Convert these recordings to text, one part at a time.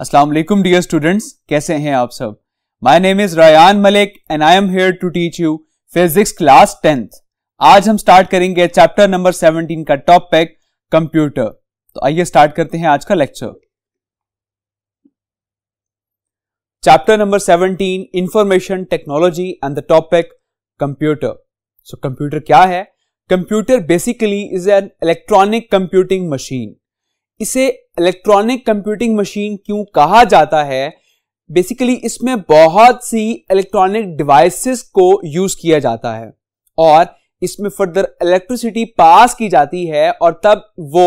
अस्सलाम वालेकुम dear students कैसे हैं आप सब my name is Rayan Malik and I am here to teach you physics class tenth आज हम स्टार्ट करेंगे चैप्टर नंबर 17 का टॉपिक कंप्यूटर तो आइए स्टार्ट करते हैं आज का lecture chapter number 17 information technology and the topic computer so computer क्या है computer basically is an electronic computing machine इसे इलेक्ट्रॉनिक कंप्यूटिंग मशीन क्यों कहा जाता है बेसिकली इसमें बहुत सी इलेक्ट्रॉनिक डिवाइसेस को यूज किया जाता है और इसमें फर्दर इलेक्ट्रिसिटी पास की जाती है और तब वो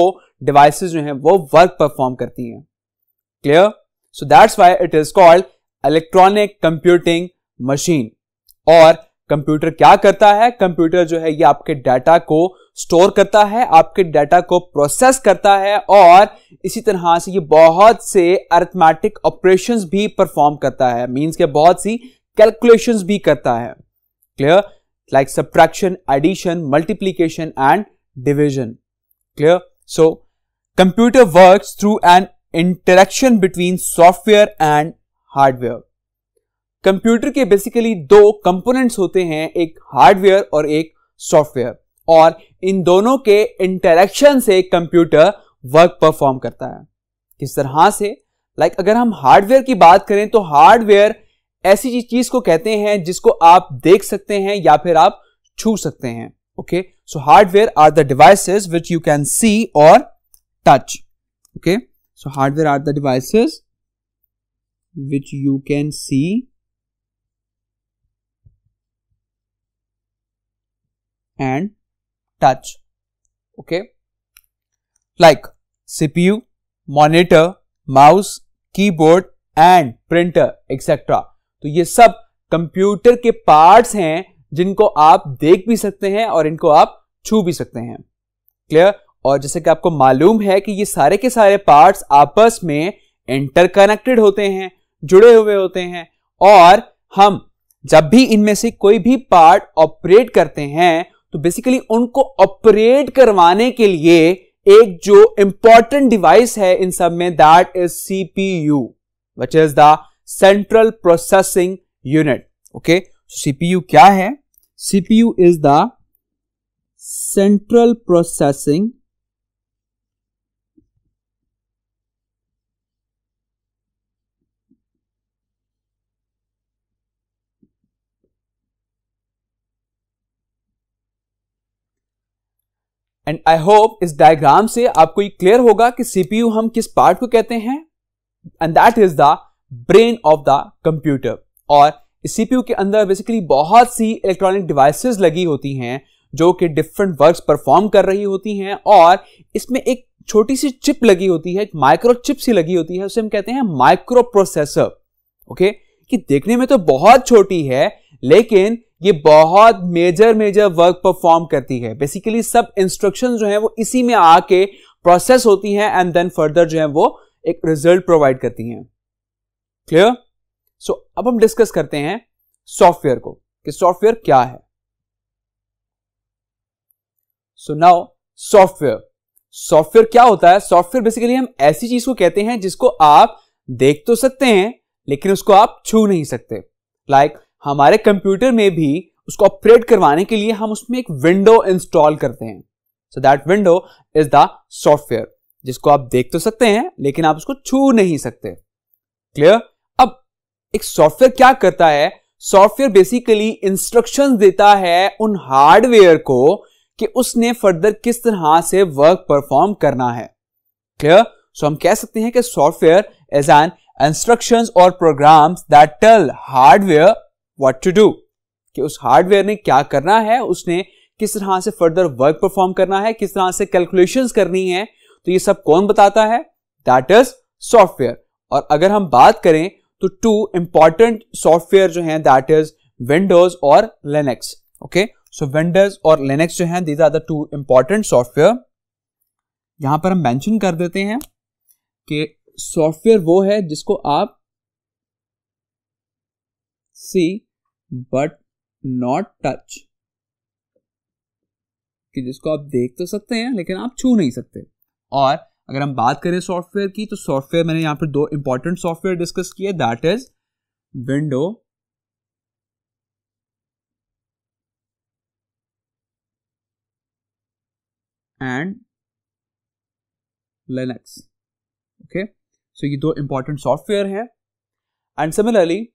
डिवाइसेस जो हैं वो वर्क परफॉर्म करती हैं clear so that's why it is called electronic computing machine और कंप्यूटर क्या करता है कंप्यूटर जो है ये आपके डाटा को स्टोर करता है आपके डाटा को प्रोसेस करता है और इसी तरह से ये बहुत से अर्थमेटिक ऑपरेशंस भी परफॉर्म करता है मींस के बहुत सी कैलकुलेशंस भी करता है clear like subtraction addition multiplication and division clear so computer work through an interaction between software and hardware computer के बेसिकली दो कंपोनेंट्स होते हैं एक हार्डवेयर और एक सॉफ्टवेयर और इन दोनों के इंटरेक्शन से कंप्यूटर वर्क परफॉर्म करता है किस तरह से लाइक like अगर हम हार्डवेयर की बात करें तो हार्डवेयर ऐसी चीज को कहते हैं जिसको आप देख सकते हैं या फिर आप छू सकते हैं okay so hardware are the devices which you can see और touch okay so hardware are the devices which you can see and touch okay like cpu monitor mouse keyboard and printer etc तो ये सब computer के parts hain जिनको आप देख भी सकते हैं और इनको आप छू भी सकते हैं क्लियर और जैसे कि आपको मालूम है कि ये सारे के सारे पार्ट्स आपस में इंटरकनेक्टेड होते हैं जुड़े हुए होते हैं और हम जब भी इनमें से कोई भी पार्ट ऑपरेट करते हैं तो बेसिकली उनको ऑपरेट करवाने के लिए एक जो इंपॉर्टेंट डिवाइस है इन सब में that is CPU which is the central processing unit okay CPU क्या है CPU is the central processing and I hope इस डायग्राम से आपको ये क्लियर होगा कि सीपीयू हम किस पार्ट को कहते हैं and that is the brain of the computer और सीपीयू के अंदर बेसिकली बहुत सी इलेक्ट्रॉनिक डिवाइसेस लगी होती हैं जो कि डिफरेंट वर्क्स परफॉर्म कर रही होती हैं और इसमें एक छोटी सी चिप लगी होती है माइक्रो चिप सी लगी होती है उसे हम कहते हैं माइक्रो प्रोसेसर ओके कि देखने में तो बहुत छोटी है लेकिन ये बहुत मेजर मेजर वर्क परफॉर्म करती है बेसिकली सब इंस्ट्रक्शन जो है वो इसी में आके प्रोसेस होती हैं एंड देन फर्दर जो है वो एक रिजल्ट प्रोवाइड करती हैं क्लियर सो अब हम डिस्कस करते हैं सॉफ्टवेयर को कि सॉफ्टवेयर क्या है सो नाउ सॉफ्टवेयर सॉफ्टवेयर क्या होता है सॉफ्टवेयर बेसिकली हम ऐसी चीज को कहते हैं जिसको आप देख तो सकते हैं लेकिन उसको आप छू नहीं सकते लाइक like, हमारे कंप्यूटर में भी उसको ऑपरेट करवाने के लिए हम उसमें एक विंडो इंस्टॉल करते हैं so that window is the software जिसको आप देख तो सकते हैं लेकिन आप उसको छू नहीं सकते क्लियर अब एक सॉफ्टवेयर क्या करता है सॉफ्टवेयर बेसिकली इंस्ट्रक्शंस देता है उन हार्डवेयर को कि उसने फर्दर किस तरह से वर्क परफॉर्म करना है क्लियर सो so, हम कह सकते हैं कि सॉफ्टवेयर इज एन इंस्ट्रक्शंस और programs that tell hardware what to do कि उस हार्डवेयर ने क्या करना है उसने किस तरह से फर्दर वर्क परफॉर्म करना है किस तरह से कैलकुलेशन करनी है तो ये सब कौन बताता है दैट इज सॉफ्टवेयर और अगर हम बात करें तो टू इंपॉर्टेंट सॉफ्टवेयर जो है दैट इज विंडोज और लेनेक्स ओके सो विंडोज और लेनेक्स जो है these are the two important software यहां पर हम मैंशन कर देते हैं कि सॉफ्टवेयर वो है जिसको आप सी बट नॉट टच कि जिसको आप देख तो सकते हैं लेकिन आप छू नहीं सकते और अगर हम बात करें सॉफ्टवेयर की तो सॉफ्टवेयर मैंने यहां पर दो इंपॉर्टेंट सॉफ्टवेयर डिस्कस किए that is window and Linux okay so ये दो इंपॉर्टेंट सॉफ्टवेयर हैं and similarly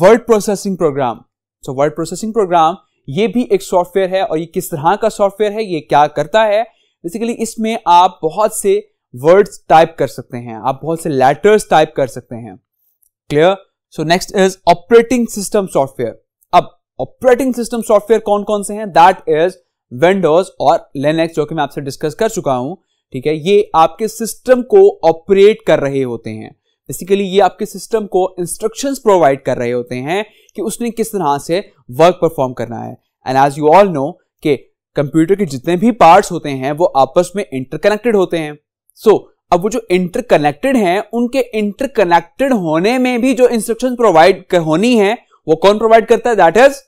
word processing program so word processing program ये भी एक सॉफ्टवेयर है और ये किस तरह का सॉफ्टवेयर है ये क्या करता है बेसिकली इसमें आप बहुत से वर्ड्स टाइप कर सकते हैं आप बहुत से लेटर्स टाइप कर सकते हैं clear so next is operating system software अब ऑपरेटिंग सिस्टम सॉफ्टवेयर कौन कौन से हैं दैट इज विंडोज और लेनेक्स जो कि मैं आपसे डिस्कस कर चुका हूं ठीक है ये आपके सिस्टम को ऑपरेट कर रहे होते हैं बेसिकली ये आपके सिस्टम को इंस्ट्रक्शंस प्रोवाइड कर रहे होते हैं कि उसने किस तरह से वर्क परफॉर्म करना है and as you all know कि कंप्यूटर के जितने भी पार्ट्स होते हैं वो आपस में इंटरकनेक्टेड होते हैं सो so, अब वो जो इंटरकनेक्टेड हैं उनके इंटरकनेक्टेड होने में भी जो इंस्ट्रक्शन प्रोवाइड होनी है वो कौन प्रोवाइड करता है that is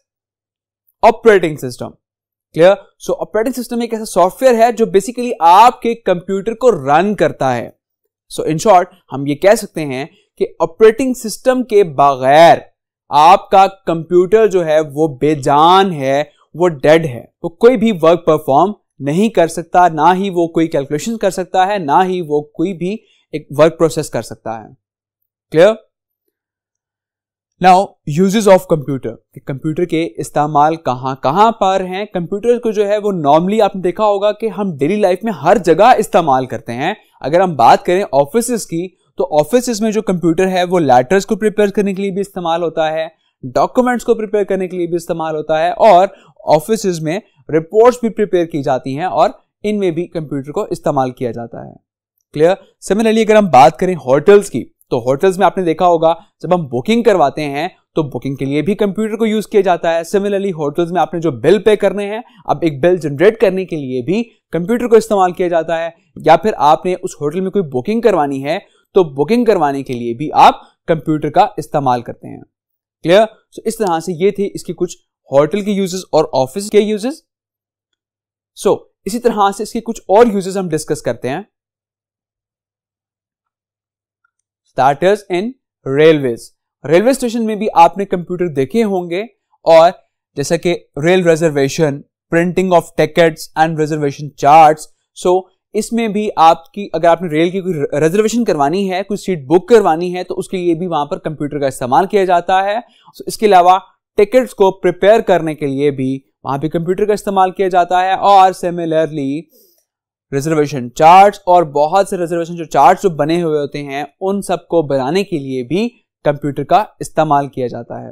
operating system clear so operating system एक ऐसा सॉफ्टवेयर है जो बेसिकली आपके कंप्यूटर को रन करता है सो इन शॉर्ट हम ये कह सकते हैं कि ऑपरेटिंग सिस्टम के बगैर आपका कंप्यूटर जो है वो बेजान है वो डेड है वो कोई भी वर्क परफॉर्म नहीं कर सकता ना ही वो कोई कैलकुलेशन कर सकता है ना ही वो कोई भी एक वर्क प्रोसेस कर सकता है clear now uses of computer computer के इस्तेमाल कहाँ कहाँ पर हैं कंप्यूटर को जो है वो नॉर्मली आपने देखा होगा कि हम डेली लाइफ में हर जगह इस्तेमाल करते हैं अगर हम बात करें ऑफिस की तो ऑफिस में जो कंप्यूटर है वो लेटर्स को प्रिपेयर करने के लिए भी इस्तेमाल होता है डॉक्यूमेंट्स को प्रिपेयर करने के लिए भी इस्तेमाल होता है और ऑफिस में रिपोर्ट्स भी प्रिपेयर की जाती हैं और इनमें भी कंप्यूटर को इस्तेमाल किया जाता है क्लियर सिमिलरली अगर हम बात करें होटल्स की तो होटल्स में आपने देखा होगा जब हम बुकिंग करवाते हैं तो बुकिंग के लिए भी कंप्यूटर को यूज किया जाता है सिमिलरली होटल्स में आपने जो बिल पे करने हैं अब एक बिल जनरेट करने के लिए भी कंप्यूटर को इस्तेमाल किया जाता है या फिर आपने उस होटल में कोई बुकिंग करवानी है तो बुकिंग करवाने के लिए भी आप कंप्यूटर का इस्तेमाल करते हैं क्लियर सो इस तरह से ये थे इसके कुछ होटल के यूजेस और ऑफिस के यूजेस सो so, इसी तरह से इसके कुछ और यूजेस हम डिस्कस करते हैं that is in railway railway station में भी आपने कंप्यूटर देखे होंगे और जैसा कि rail reservation printing of tickets and reservation charts so इसमें भी आपकी अगर आपने रेल की कोई रिजर्वेशन करवानी है कोई सीट बुक करवानी है तो उसके लिए भी वहां पर कंप्यूटर का इस्तेमाल किया जाता है so, इसके अलावा टिकट्स को प्रिपेयर करने के लिए भी वहां पर कंप्यूटर का इस्तेमाल किया जाता है और सिमिलरली रिजर्वेशन चार्ट्स और बहुत से रिजर्वेशन जो चार्ट्स जो बने हुए होते हैं उन सबको बनाने के लिए भी कंप्यूटर का इस्तेमाल किया जाता है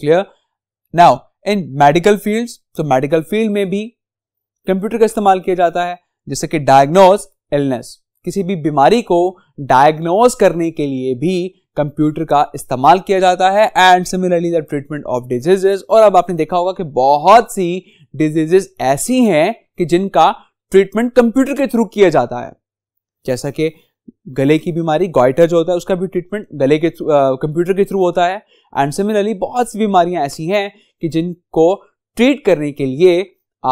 clear now in medical fields तो मेडिकल फील्ड में भी कंप्यूटर का इस्तेमाल किया जाता है जैसे कि डायग्नोज इलनेस किसी भी बीमारी को डायग्नोज करने के लिए भी कंप्यूटर का इस्तेमाल किया जाता है and similarly the treatment of diseases और अब आपने देखा होगा कि बहुत सी डिजीजेस ऐसी हैं कि जिनका ट्रीटमेंट कंप्यूटर के थ्रू किया जाता है जैसा कि गले की बीमारी गॉइटर जो होता है उसका भी ट्रीटमेंट गले के कंप्यूटर के थ्रू होता है एंड सिमिलरली बहुत सी बीमारियां ऐसी हैं कि जिनको ट्रीट करने के लिए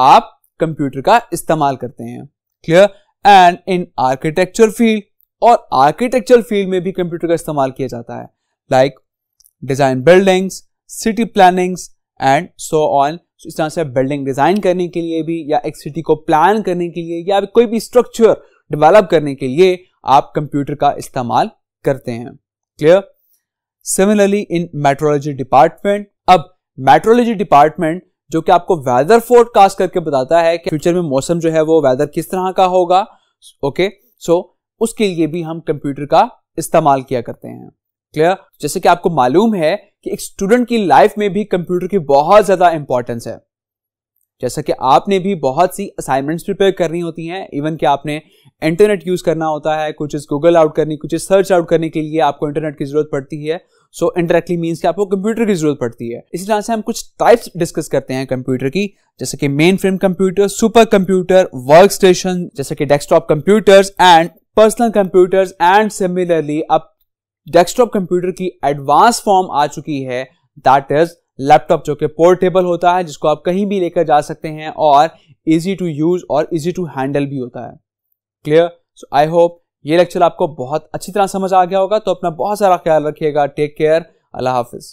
आप कंप्यूटर का इस्तेमाल करते हैं clear and in architecture field और आर्किटेक्चर फील्ड में भी कंप्यूटर का इस्तेमाल किया जाता है like design buildings city plannings and so on इस तरह से बिल्डिंग डिज़ाइन करने के लिए भी या एक सिटी को प्लान करने के लिए या कोई भी स्ट्रक्चर डेवलप करने के लिए आप कंप्यूटर का इस्तेमाल करते हैं clear similarly in metrology department अब मेट्रोलॉजी डिपार्टमेंट जो कि आपको वेदर फोरकास्ट करके बताता है कि फ्यूचर में मौसम जो है वो वेदर किस तरह का होगा ओके सो उसके लिए भी हम कंप्यूटर का इस्तेमाल किया करते हैं क्लियर जैसे कि आपको मालूम है कि एक स्टूडेंट की लाइफ में भी कंप्यूटर की बहुत ज़्यादा इंपॉर्टेंस है जैसा कि आपने भी बहुत सी असाइनमेंट्स प्रिपेयर करनी होती हैं इवन कि आपने इंटरनेट यूज़ करना होता है कुछ इस गूगल आउट करनी कुछ इस सर्च आउट करने के लिए आपको इंटरनेट की ज़रूरत पड़ती है सो इंडायरेक्टली मीन्स कि आपको कंप्यूटर की जरूरत पड़ती है इसी तरह से हम कुछ टाइप्स डिस्कस करते हैं कंप्यूटर की जैसे कि mainframe computer supercomputer workstation जैसे कि desktop computers and personal computers and similarly अब डेस्कटॉप कंप्यूटर की एडवांस फॉर्म आ चुकी है दैट इज लैपटॉप जो कि पोर्टेबल होता है जिसको आप कहीं भी लेकर जा सकते हैं और इजी टू यूज और इजी टू हैंडल भी होता है क्लियर सो आई होप ये लेक्चर आपको बहुत अच्छी तरह समझ आ गया होगा तो अपना बहुत सारा ख्याल रखिएगा टेक केयर अल्लाह हाफिज़